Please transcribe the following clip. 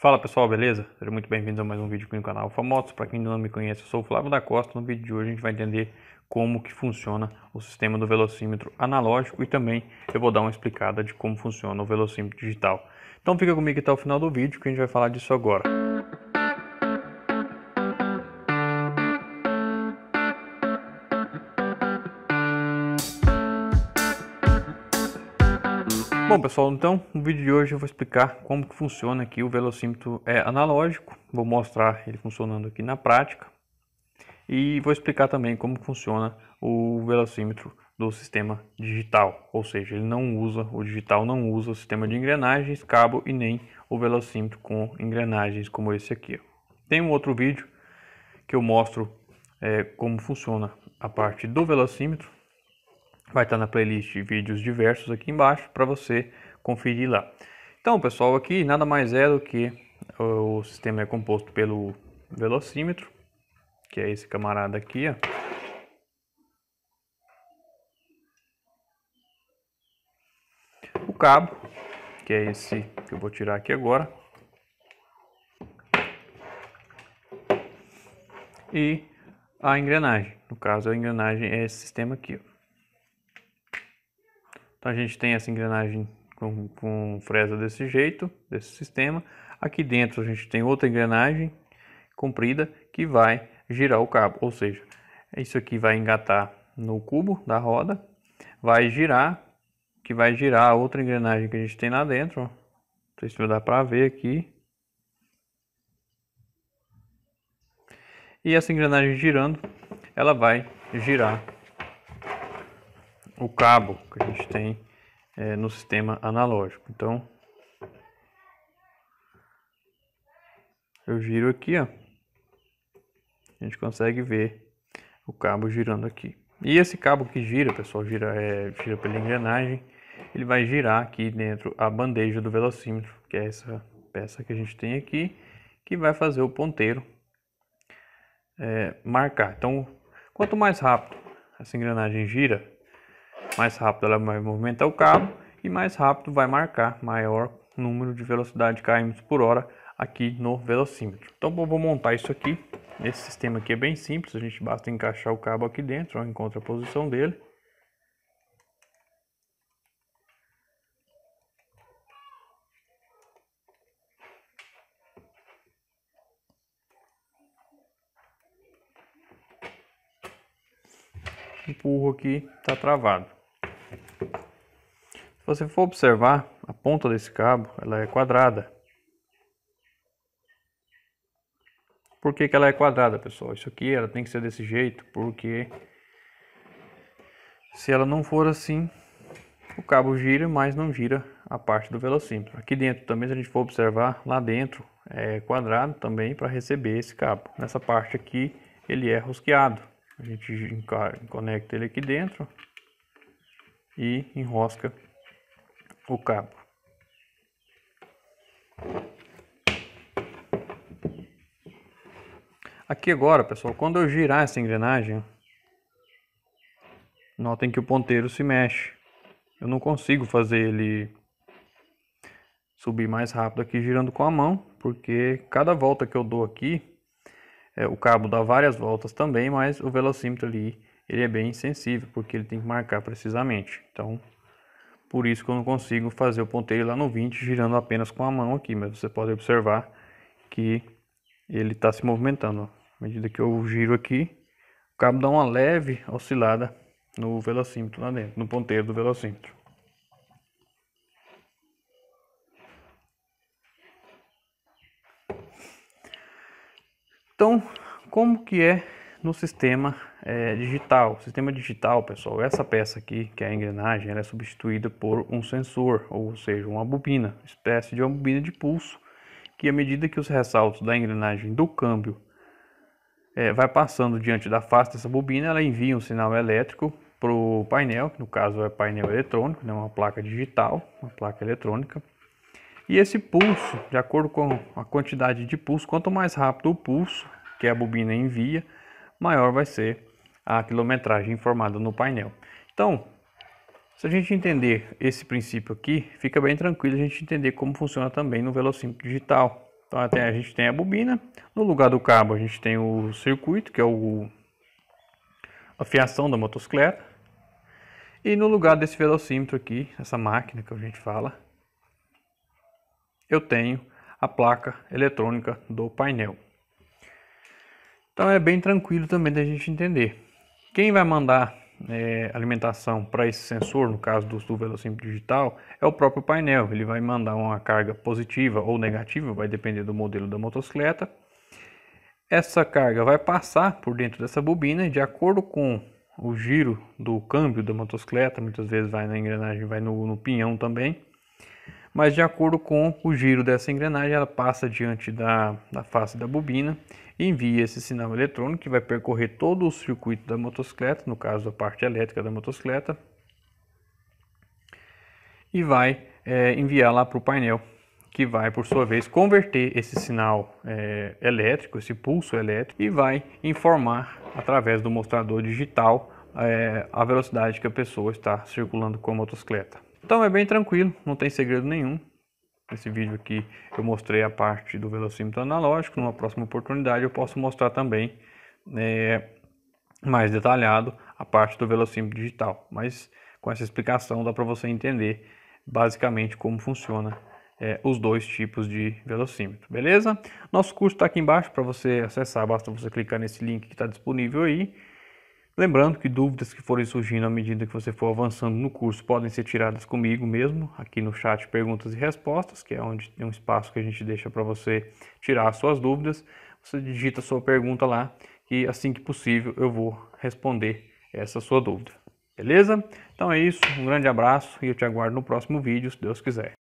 Fala pessoal, beleza? Sejam muito bem-vindos a mais um vídeo aqui no canal Famosos. Para quem não me conhece, eu sou o Flávio da Costa. No vídeo de hoje a gente vai entender como que funciona o sistema do velocímetro analógico e também eu vou dar uma explicada de como funciona o velocímetro digital. Então fica comigo até o final do vídeo que a gente vai falar disso agora. Bom pessoal, então no vídeo de hoje eu vou explicar como que funciona aqui o velocímetro é analógico, vou mostrar ele funcionando aqui na prática e vou explicar também como funciona o velocímetro do sistema digital, ou seja, ele não usa, o digital não usa o sistema de engrenagens, cabo e nem o velocímetro com engrenagens como esse aqui. Tem um outro vídeo que eu mostro é, como funciona a parte do velocímetro, vai estar na playlist vídeos diversos aqui embaixo para você conferir lá. Então, pessoal, aqui nada mais é do que o sistema é composto pelo velocímetro, que é esse camarada aqui, ó. O cabo, que é esse que eu vou tirar aqui agora. E a engrenagem, no caso a engrenagem é esse sistema aqui, ó. Então a gente tem essa engrenagem com, com fresa desse jeito, desse sistema. Aqui dentro a gente tem outra engrenagem comprida que vai girar o cabo, ou seja, isso aqui vai engatar no cubo da roda, vai girar, que vai girar a outra engrenagem que a gente tem lá dentro, não sei se dá para ver aqui. E essa engrenagem girando, ela vai girar o cabo que a gente tem é, no sistema analógico. Então, eu giro aqui, ó. A gente consegue ver o cabo girando aqui. E esse cabo que gira, pessoal, gira, é, gira pela engrenagem, ele vai girar aqui dentro a bandeja do velocímetro, que é essa peça que a gente tem aqui, que vai fazer o ponteiro é, marcar. Então, quanto mais rápido essa engrenagem gira, mais rápido ela vai movimentar o carro e mais rápido vai marcar maior número de velocidade km por hora aqui no velocímetro. Então eu vou montar isso aqui. Esse sistema aqui é bem simples, a gente basta encaixar o cabo aqui dentro, ó, a posição dele. Empurro aqui, está travado você for observar, a ponta desse cabo ela é quadrada. Por que, que ela é quadrada, pessoal? Isso aqui ela tem que ser desse jeito, porque se ela não for assim, o cabo gira, mas não gira a parte do velocímetro. Aqui dentro também, se a gente for observar, lá dentro é quadrado também para receber esse cabo. Nessa parte aqui ele é rosqueado. A gente conecta ele aqui dentro e enrosca o cabo. Aqui agora, pessoal, quando eu girar essa engrenagem, notem que o ponteiro se mexe. Eu não consigo fazer ele subir mais rápido aqui girando com a mão, porque cada volta que eu dou aqui, é, o cabo dá várias voltas também, mas o velocímetro ali, ele é bem sensível, porque ele tem que marcar precisamente. Então, por isso que eu não consigo fazer o ponteiro lá no 20 girando apenas com a mão aqui, mas você pode observar que ele está se movimentando. Ó. À medida que eu giro aqui, o cabo dá uma leve oscilada no velocímetro lá dentro, no ponteiro do velocímetro. Então, como que é no sistema é, digital, sistema digital, pessoal, essa peça aqui, que é a engrenagem, ela é substituída por um sensor, ou seja, uma bobina, espécie de uma bobina de pulso, que à medida que os ressaltos da engrenagem do câmbio é, vai passando diante da face dessa bobina, ela envia um sinal elétrico para o painel, que no caso é painel eletrônico, né, uma placa digital, uma placa eletrônica. E esse pulso, de acordo com a quantidade de pulso, quanto mais rápido o pulso que a bobina envia, maior vai ser a quilometragem informada no painel. Então, se a gente entender esse princípio aqui, fica bem tranquilo a gente entender como funciona também no velocímetro digital. Então até a gente tem a bobina, no lugar do cabo a gente tem o circuito, que é o a fiação da motocicleta. E no lugar desse velocímetro aqui, essa máquina que a gente fala, eu tenho a placa eletrônica do painel. Então é bem tranquilo também da gente entender. Quem vai mandar é, alimentação para esse sensor, no caso do, do velocímetro Digital, é o próprio painel. Ele vai mandar uma carga positiva ou negativa, vai depender do modelo da motocicleta. Essa carga vai passar por dentro dessa bobina de acordo com o giro do câmbio da motocicleta, muitas vezes vai na engrenagem, vai no, no pinhão também mas de acordo com o giro dessa engrenagem, ela passa diante da, da face da bobina e envia esse sinal eletrônico que vai percorrer todo o circuito da motocicleta, no caso a parte elétrica da motocicleta, e vai é, enviar lá para o painel, que vai por sua vez converter esse sinal é, elétrico, esse pulso elétrico, e vai informar através do mostrador digital é, a velocidade que a pessoa está circulando com a motocicleta. Então é bem tranquilo, não tem segredo nenhum. Nesse vídeo aqui eu mostrei a parte do velocímetro analógico, numa próxima oportunidade eu posso mostrar também é, mais detalhado a parte do velocímetro digital. Mas com essa explicação dá para você entender basicamente como funciona é, os dois tipos de velocímetro, beleza? Nosso curso está aqui embaixo para você acessar, basta você clicar nesse link que está disponível aí Lembrando que dúvidas que forem surgindo à medida que você for avançando no curso podem ser tiradas comigo mesmo, aqui no chat perguntas e respostas, que é onde tem é um espaço que a gente deixa para você tirar suas dúvidas. Você digita a sua pergunta lá e assim que possível eu vou responder essa sua dúvida. Beleza? Então é isso, um grande abraço e eu te aguardo no próximo vídeo, se Deus quiser.